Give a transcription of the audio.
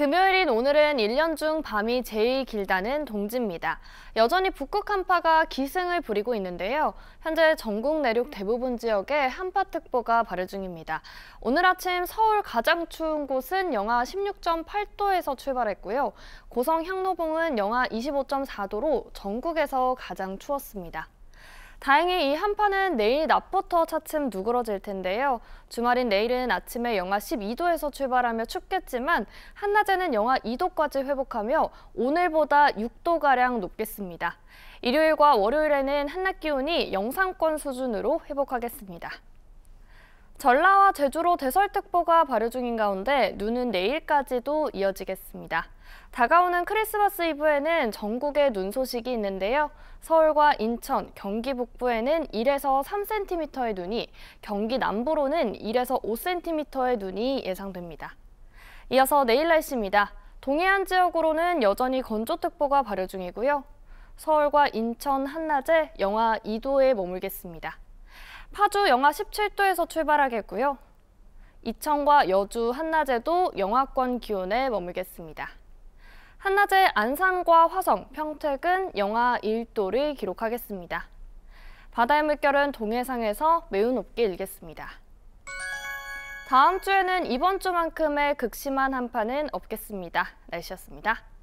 금요일인 오늘은 1년 중 밤이 제일 길다는 동지입니다. 여전히 북극 한파가 기승을 부리고 있는데요. 현재 전국 내륙 대부분 지역에 한파특보가 발효 중입니다. 오늘 아침 서울 가장 추운 곳은 영하 16.8도에서 출발했고요. 고성 향로봉은 영하 25.4도로 전국에서 가장 추웠습니다. 다행히 이 한파는 내일 낮부터 차츰 누그러질 텐데요. 주말인 내일은 아침에 영하 12도에서 출발하며 춥겠지만 한낮에는 영하 2도까지 회복하며 오늘보다 6도가량 높겠습니다. 일요일과 월요일에는 한낮 기온이 영상권 수준으로 회복하겠습니다. 전라와 제주로 대설특보가 발효 중인 가운데 눈은 내일까지도 이어지겠습니다. 다가오는 크리스마스 이브에는 전국에 눈 소식이 있는데요. 서울과 인천, 경기 북부에는 1에서 3cm의 눈이, 경기 남부로는 1에서 5cm의 눈이 예상됩니다. 이어서 내일 날씨입니다. 동해안 지역으로는 여전히 건조특보가 발효 중이고요. 서울과 인천 한낮에 영하 2도에 머물겠습니다. 파주 영하 17도에서 출발하겠고요. 이천과 여주 한낮에도 영하권 기온에 머물겠습니다. 한낮에 안산과 화성, 평택은 영하 1도를 기록하겠습니다. 바다의 물결은 동해상에서 매우 높게 일겠습니다. 다음 주에는 이번 주만큼의 극심한 한파는 없겠습니다. 날씨였습니다.